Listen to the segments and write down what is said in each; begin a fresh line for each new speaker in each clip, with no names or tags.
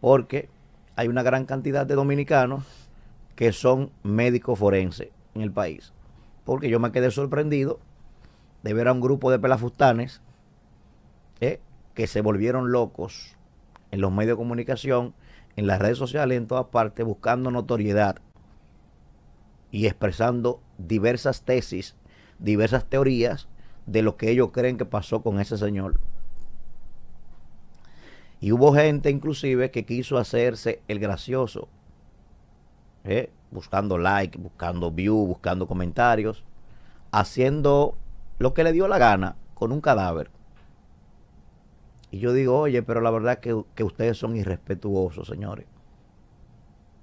porque hay una gran cantidad de dominicanos que son médicos forenses en el país. Porque yo me quedé sorprendido de ver a un grupo de pelafustanes eh, que se volvieron locos en los medios de comunicación, en las redes sociales, en todas partes, buscando notoriedad y expresando diversas tesis, diversas teorías de lo que ellos creen que pasó con ese señor. Y hubo gente inclusive que quiso hacerse el gracioso, ¿eh? buscando like, buscando view, buscando comentarios, haciendo lo que le dio la gana con un cadáver. Y yo digo, oye, pero la verdad que, que ustedes son irrespetuosos, señores.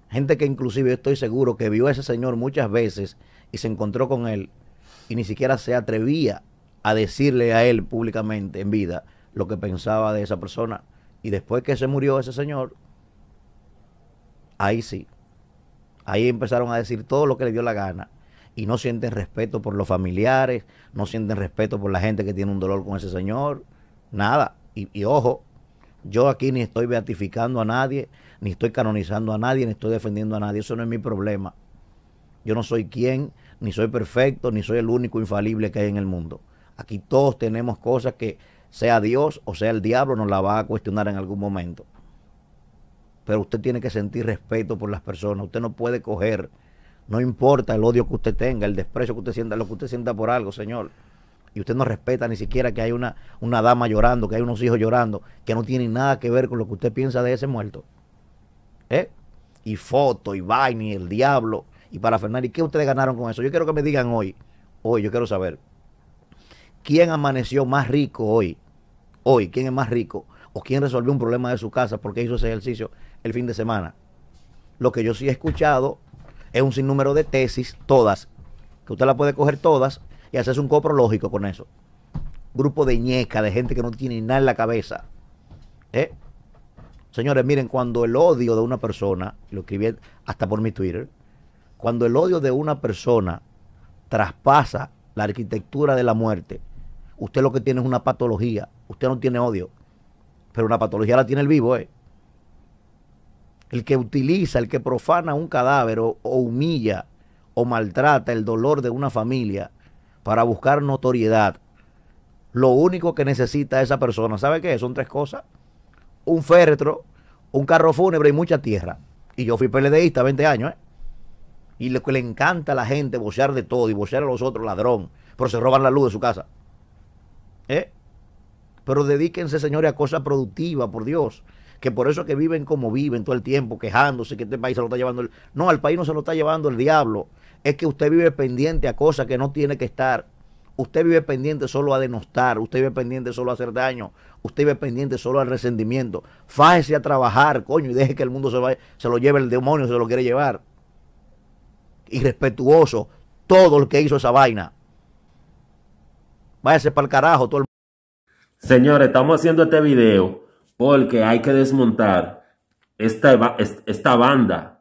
Gente que inclusive estoy seguro que vio a ese señor muchas veces y se encontró con él y ni siquiera se atrevía a decirle a él públicamente en vida lo que pensaba de esa persona. Y después que se murió ese señor, ahí sí. Ahí empezaron a decir todo lo que le dio la gana. Y no sienten respeto por los familiares, no sienten respeto por la gente que tiene un dolor con ese señor, nada. Y, y ojo, yo aquí ni estoy beatificando a nadie, ni estoy canonizando a nadie, ni estoy defendiendo a nadie. Eso no es mi problema. Yo no soy quien, ni soy perfecto, ni soy el único infalible que hay en el mundo. Aquí todos tenemos cosas que sea Dios o sea el diablo, nos la va a cuestionar en algún momento. Pero usted tiene que sentir respeto por las personas. Usted no puede coger, no importa el odio que usted tenga, el desprecio que usted sienta, lo que usted sienta por algo, Señor. Y usted no respeta ni siquiera que hay una, una dama llorando, que hay unos hijos llorando, que no tiene nada que ver con lo que usted piensa de ese muerto. ¿Eh? Y foto, y vaina, y el diablo, y para Fernández. ¿Y qué ustedes ganaron con eso? Yo quiero que me digan hoy, hoy yo quiero saber quién amaneció más rico hoy, hoy, quién es más rico, o quién resolvió un problema de su casa porque hizo ese ejercicio el fin de semana. Lo que yo sí he escuchado es un sinnúmero de tesis, todas, que usted la puede coger todas y hacerse un copro lógico con eso. Grupo de ñeca, de gente que no tiene nada en la cabeza. ¿Eh? Señores, miren, cuando el odio de una persona, lo escribí hasta por mi Twitter, cuando el odio de una persona traspasa la arquitectura de la muerte Usted lo que tiene es una patología. Usted no tiene odio. Pero una patología la tiene el vivo, ¿eh? El que utiliza, el que profana un cadáver o, humilla o maltrata el dolor de una familia para buscar notoriedad. Lo único que necesita esa persona, ¿sabe qué? Son tres cosas. Un féretro, un carro fúnebre y mucha tierra. Y yo fui PLDista 20 años, ¿eh? Y le encanta a la gente bochear de todo y bochear a los otros ladrón, pero se roban la luz de su casa. ¿Eh? Pero dedíquense, señores, a cosas productivas, por Dios. Que por eso que viven como viven todo el tiempo, quejándose que este país se lo está llevando el... No, al país no se lo está llevando el diablo. Es que usted vive pendiente a cosas que no tiene que estar. Usted vive pendiente solo a denostar, usted vive pendiente solo a hacer daño, usted vive pendiente solo al resentimiento. Fájese a trabajar, coño, y deje que el mundo se, se lo lleve el demonio, se lo quiere llevar. Irrespetuoso, todo el que hizo esa vaina váyase para el carajo todo
el Señores, estamos haciendo este video porque hay que desmontar esta, esta banda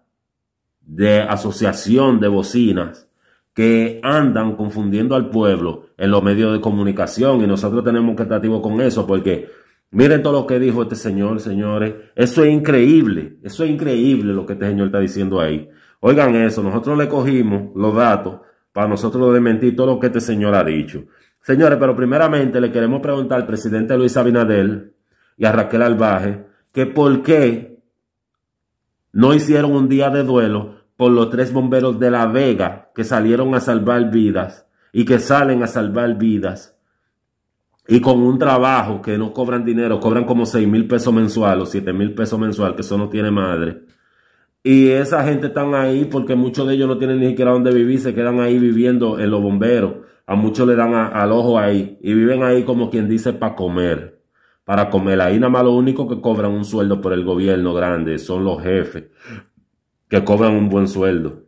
de asociación de bocinas que andan confundiendo al pueblo en los medios de comunicación y nosotros tenemos que estar activos con eso porque miren todo lo que dijo este señor, señores, eso es increíble, eso es increíble lo que este señor está diciendo ahí. Oigan eso, nosotros le cogimos los datos para nosotros desmentir todo lo que este señor ha dicho. Señores, pero primeramente le queremos preguntar al presidente Luis Abinadel y a Raquel Albaje que por qué no hicieron un día de duelo por los tres bomberos de La Vega que salieron a salvar vidas y que salen a salvar vidas y con un trabajo que no cobran dinero, cobran como 6 mil pesos mensual o 7 mil pesos mensual, que eso no tiene madre. Y esa gente están ahí porque muchos de ellos no tienen ni siquiera dónde vivir, se quedan ahí viviendo en los bomberos a muchos le dan al ojo ahí y viven ahí como quien dice para comer. Para comer. Ahí nada más lo único que cobran un sueldo por el gobierno grande son los jefes que cobran un buen sueldo.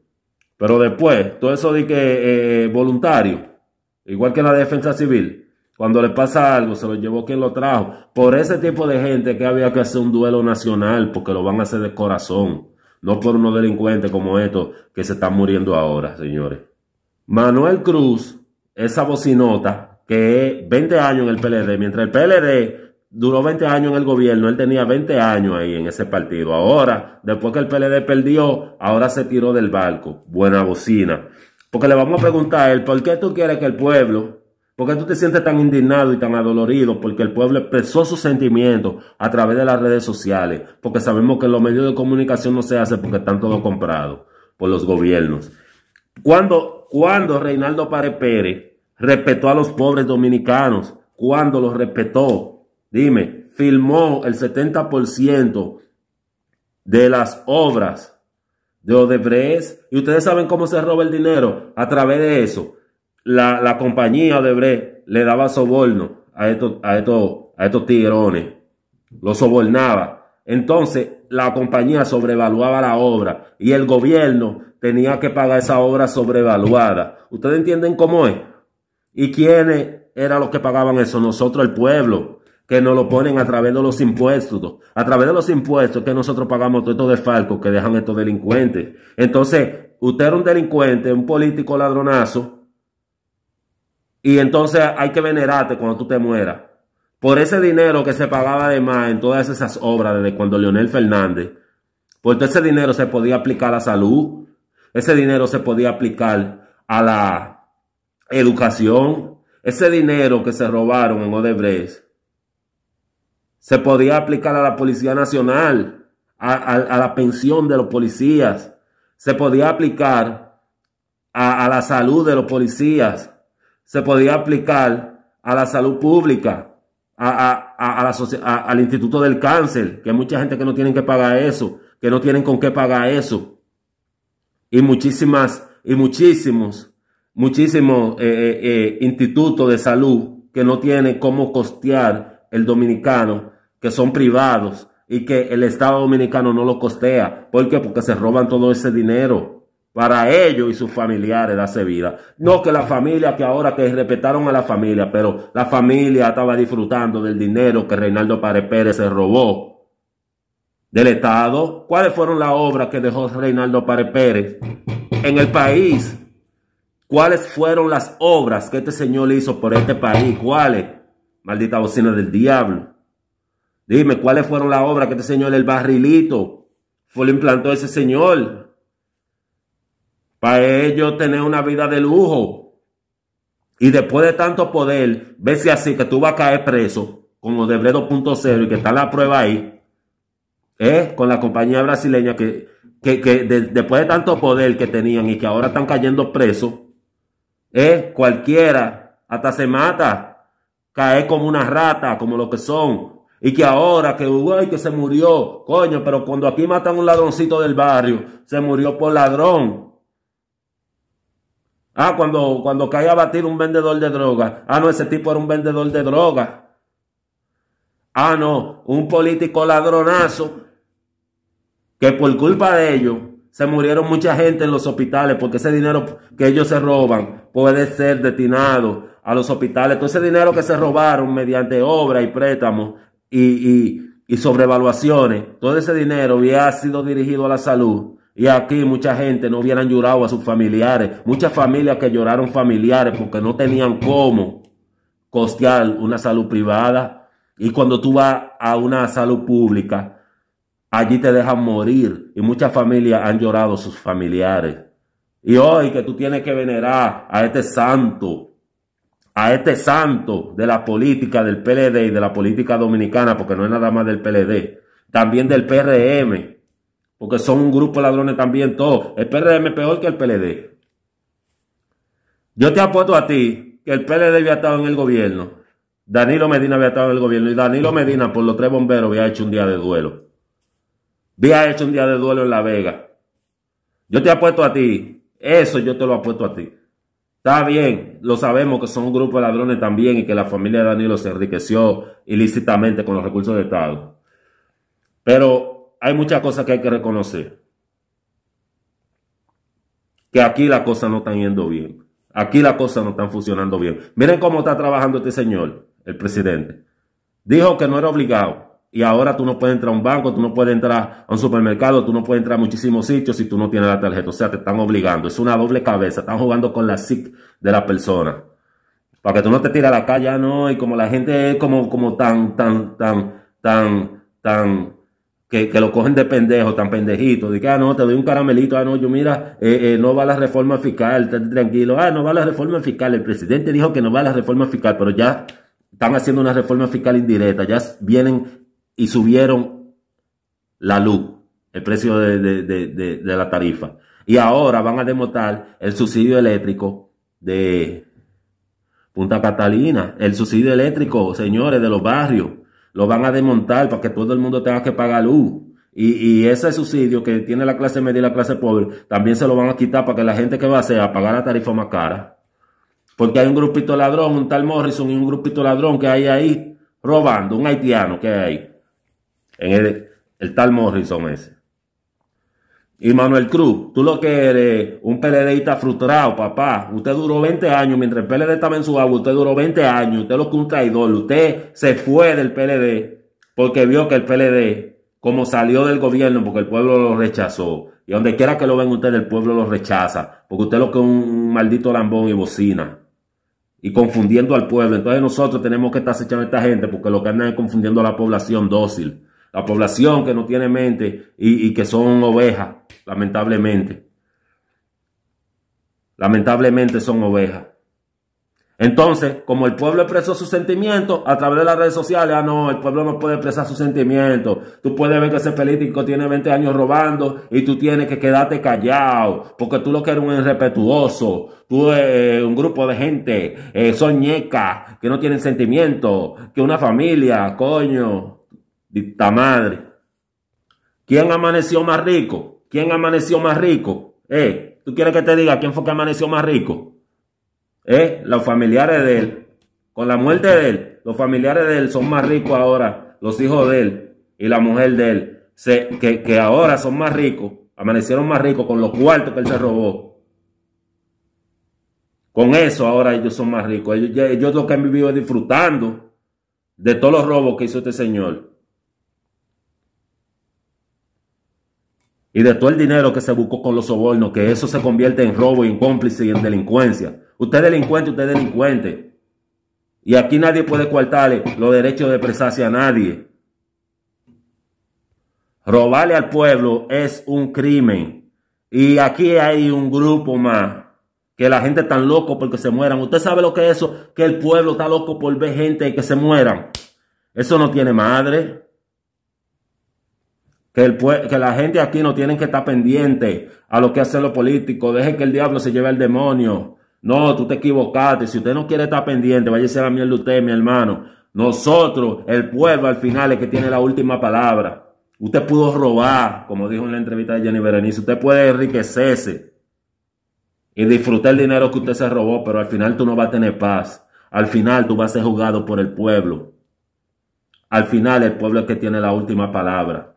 Pero después, todo eso de que eh, eh, voluntario, igual que la defensa civil, cuando le pasa algo, se lo llevó quien lo trajo. Por ese tipo de gente que había que hacer un duelo nacional, porque lo van a hacer de corazón, no por unos delincuentes como estos que se están muriendo ahora, señores. Manuel Cruz esa bocinota que es 20 años en el PLD, mientras el PLD duró 20 años en el gobierno, él tenía 20 años ahí en ese partido. Ahora, después que el PLD perdió, ahora se tiró del barco. Buena bocina. Porque le vamos a preguntar a él, ¿por qué tú quieres que el pueblo, por qué tú te sientes tan indignado y tan adolorido? Porque el pueblo expresó sus sentimientos a través de las redes sociales, porque sabemos que los medios de comunicación no se hacen porque están todos comprados por los gobiernos. Cuando cuando Reinaldo Párez Pérez respetó a los pobres dominicanos, cuando los respetó, dime, ¿filmó el 70% de las obras de Odebrecht y ustedes saben cómo se roba el dinero a través de eso. La, compañía Odebrecht le daba soborno a estos, a estos, a estos tigrones, los sobornaba. Entonces la compañía sobrevaluaba la obra y el gobierno tenía que pagar esa obra sobrevaluada. ¿Ustedes entienden cómo es? ¿Y quiénes eran los que pagaban eso? Nosotros, el pueblo, que nos lo ponen a través de los impuestos. A través de los impuestos que nosotros pagamos todo de Falco que dejan estos delincuentes. Entonces, usted era un delincuente, un político ladronazo, y entonces hay que venerarte cuando tú te mueras. Por ese dinero que se pagaba además en todas esas obras desde cuando Leonel Fernández, por todo ese dinero se podía aplicar a la salud, ese dinero se podía aplicar a la educación. Ese dinero que se robaron en Odebrecht se podía aplicar a la Policía Nacional, a, la pensión de los policías. Se podía aplicar a, la salud de los policías. Se podía aplicar a la salud pública. A, al Instituto del Cáncer, que hay mucha gente que no tienen que pagar eso, que no tienen con qué pagar eso y muchísimas y muchísimos, muchísimos eh, eh, eh, institutos de salud que no tienen cómo costear el dominicano, que son privados y que el Estado dominicano no lo costea. porque Porque se roban todo ese dinero para ellos y sus familiares darse vida. No que la familia que ahora que respetaron a la familia, pero la familia estaba disfrutando del dinero que Reinaldo Párez Pérez se robó del Estado. ¿Cuáles fueron las obras que dejó Reinaldo Párez Pérez en el país? ¿Cuáles fueron las obras que este señor hizo por este país? ¿Cuáles? Maldita bocina del diablo. Dime, ¿cuáles fueron las obras que este señor, el barrilito, fue lo implantó ese señor? Para ellos tener una vida de lujo. Y después de tanto poder, si así que tú vas a caer preso, como de 2.0 y que está la prueba ahí ¿Eh? con la compañía brasileña que, después de tanto poder que tenían y que ahora están cayendo presos, ¿eh? cualquiera hasta se mata, cae como una rata, como lo que son. Y que ahora que y que se murió, coño, pero cuando aquí matan un ladroncito del barrio, se murió por ladrón. Ah, cuando, cuando cae a batir un vendedor de droga. Ah, no, ese tipo era un vendedor de droga. Ah, no, un político ladronazo que por culpa de ellos se murieron mucha gente en los hospitales porque ese dinero que ellos se roban puede ser destinado a los hospitales. Todo ese dinero que se robaron mediante obras y préstamos y, y, y sobrevaluaciones, todo ese dinero había sido dirigido a la salud. Y aquí mucha gente no hubieran llorado a sus familiares. Muchas familias que lloraron familiares porque no tenían cómo costear una salud privada. Y cuando tú vas a una salud pública, allí te dejan morir y muchas familias han llorado sus familiares. Y hoy que tú tienes que venerar a este santo, a este santo de la política del PLD y de la política dominicana, porque no es nada más del PLD, también del PRM, porque son un grupo de ladrones también todos. El PRM es peor que el PLD. Yo te apuesto a ti que el PLD había estado en el gobierno, Danilo Medina había estado en el gobierno y Danilo Medina por los tres bomberos había hecho un día de duelo. Vía hecho un día de duelo en La Vega. Yo te apuesto a ti. Eso yo te lo apuesto a ti. Está bien, lo sabemos que son un grupo de ladrones también y que la familia de Danilo se enriqueció ilícitamente con los recursos del Estado. Pero hay muchas cosas que hay que reconocer. Que aquí las cosas no están yendo bien. Aquí las cosas no están funcionando bien. Miren cómo está trabajando este señor, el presidente. Dijo que no era obligado y ahora tú no puedes entrar a un banco, tú no puedes entrar a un supermercado, tú no puedes entrar a muchísimos sitios si tú no tienes la tarjeta. O sea, te están obligando. Es una doble cabeza. Están jugando con la SIC de la persona. Para que tú no te tires a la calle, ah, no. Y como la gente es como, como tan, tan, tan, tan, tan, que, que, lo cogen de pendejo, tan pendejito, de ah, no, te doy un caramelito, ah, no, yo mira, eh, eh, no va la reforma fiscal, tranquilo, ah, no va la reforma fiscal, el presidente dijo que no va la reforma fiscal, pero ya están haciendo una reforma fiscal indirecta, ya vienen y subieron la luz, el precio de, la tarifa. Y ahora van a desmontar el subsidio eléctrico de Punta Catalina, el subsidio eléctrico, señores, de los barrios. Lo van a desmontar para que todo el mundo tenga que pagar luz. Y, y, ese subsidio que tiene la clase media y la clase pobre, también se lo van a quitar para que la gente que va a hacer a pagar la tarifa más cara. Porque hay un grupito ladrón, un tal Morrison y un grupito ladrón que hay ahí robando, un haitiano que hay ahí en el, tal Morrison ese. Y Manuel Cruz, tú lo que eres, un PLDista frustrado, papá. Usted duró 20 años, mientras el PLD estaba en su agua, usted duró 20 años, usted lo que un traidor, usted se fue del PLD porque vio que el PLD, como salió del gobierno, porque el pueblo lo rechazó. Y donde quiera que lo ven usted el pueblo lo rechaza, porque usted lo que es un maldito lambón y bocina. Y confundiendo al pueblo. Entonces nosotros tenemos que estar acechando a esta gente porque lo que andan es confundiendo a la población dócil la población que no tiene mente y, que son ovejas, lamentablemente. Lamentablemente son ovejas. Entonces, como el pueblo expresó sus sentimientos a través de las redes sociales, ah, no, el pueblo no puede expresar sus sentimientos. Tú puedes ver que ese político tiene 20 años robando y tú tienes que quedarte callado, porque tú lo que eres un irrespetuoso, tú eres eh, eh, un grupo de gente, soñeca eh, son que no tienen sentimientos, que una familia, coño, Dicta madre. ¿Quién amaneció más rico? ¿Quién amaneció más rico? ¿Eh? ¿Tú quieres que te diga quién fue que amaneció más rico? ¿Eh? Los familiares de él. Con la muerte de él, los familiares de él son más ricos ahora. Los hijos de él y la mujer de él, se, que, ahora son más ricos, amanecieron más ricos con los cuartos que él se robó. Con eso ahora ellos son más ricos. Ellos, ellos lo que han vivido es disfrutando de todos los robos que hizo este señor. y de todo el dinero que se buscó con los sobornos, que eso se convierte en robo y en cómplice y en delincuencia. Usted es delincuente, usted es delincuente. Y aquí nadie puede coartarle los derechos de expresarse a nadie. Robarle al pueblo es un crimen. Y aquí hay un grupo más que la gente está loco porque se mueran. Usted sabe lo que es eso, que el pueblo está loco por ver gente que se mueran. Eso no tiene madre. Que, la gente aquí no tiene que estar pendiente a lo que hacen los políticos. Deje que el diablo se lleve al demonio. No, tú te equivocaste. Si usted no quiere estar pendiente, vaya a la mierda usted, mi hermano. Nosotros, el pueblo, al final es que tiene la última palabra. Usted pudo robar, como dijo en la entrevista de Jenny Berenice. Usted puede enriquecerse y disfrutar el dinero que usted se robó, pero al final tú no vas a tener paz. Al final tú vas a ser juzgado por el pueblo. Al final el pueblo es que tiene la última palabra.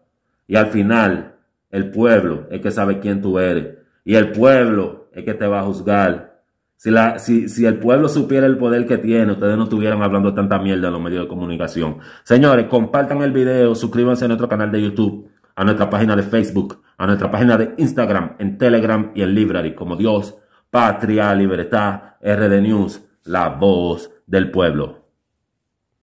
Y al final, el pueblo es que sabe quién tú eres. Y el pueblo es que te va a juzgar. Si, la, si, el pueblo supiera el poder que tiene, ustedes no estuvieran hablando tanta mierda en los medios de comunicación. Señores, compartan el video, suscríbanse a nuestro canal de YouTube, a nuestra página de Facebook, a nuestra página de Instagram, en Telegram y en Library, como Dios, Patria, Libertad, RD News, la voz del pueblo.